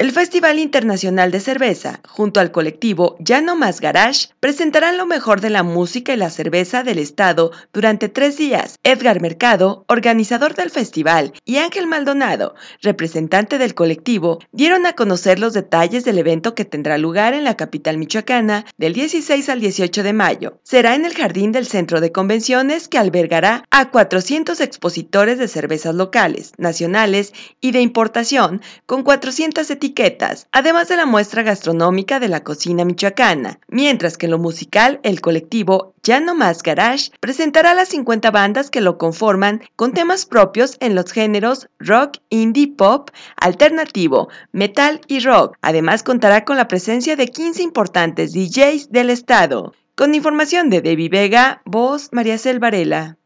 El Festival Internacional de Cerveza, junto al colectivo Ya No Más Garage, presentarán lo mejor de la música y la cerveza del Estado durante tres días. Edgar Mercado, organizador del festival, y Ángel Maldonado, representante del colectivo, dieron a conocer los detalles del evento que tendrá lugar en la capital michoacana del 16 al 18 de mayo. Será en el jardín del Centro de Convenciones que albergará a 400 expositores de cervezas locales, nacionales y de importación, con 400 etiquetas además de la muestra gastronómica de la cocina michoacana, mientras que en lo musical el colectivo Ya No Más Garage presentará las 50 bandas que lo conforman con temas propios en los géneros rock, indie, pop, alternativo, metal y rock. Además contará con la presencia de 15 importantes DJs del estado. Con información de Debbie Vega, voz María Selvarela.